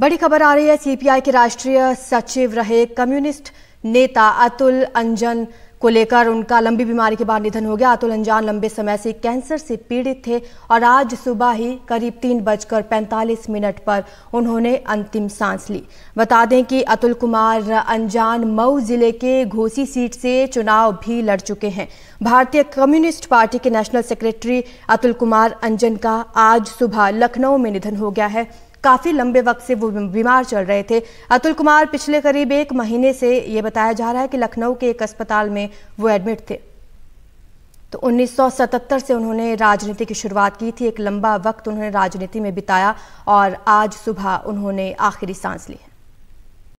बड़ी खबर आ रही है सीपीआई के राष्ट्रीय सचिव रहे कम्युनिस्ट नेता अतुल अंजन को लेकर उनका लंबी बीमारी के बाद निधन हो गया अतुल अंजान लंबे समय से कैंसर से पीड़ित थे और आज सुबह ही करीब तीन बजकर पैंतालीस मिनट पर उन्होंने अंतिम सांस ली बता दें कि अतुल कुमार अंजान मऊ जिले के घोसी सीट से चुनाव भी लड़ चुके हैं भारतीय कम्युनिस्ट पार्टी के नेशनल सेक्रेटरी अतुल कुमार अंजन का आज सुबह लखनऊ में निधन हो गया है काफ़ी लंबे वक्त से वो बीमार चल रहे थे अतुल कुमार पिछले करीब एक महीने से ये बताया जा रहा है कि लखनऊ के एक अस्पताल में वो एडमिट थे तो 1977 से उन्होंने राजनीति की शुरुआत की थी एक लंबा वक्त उन्होंने राजनीति में बिताया और आज सुबह उन्होंने आखिरी सांस ली है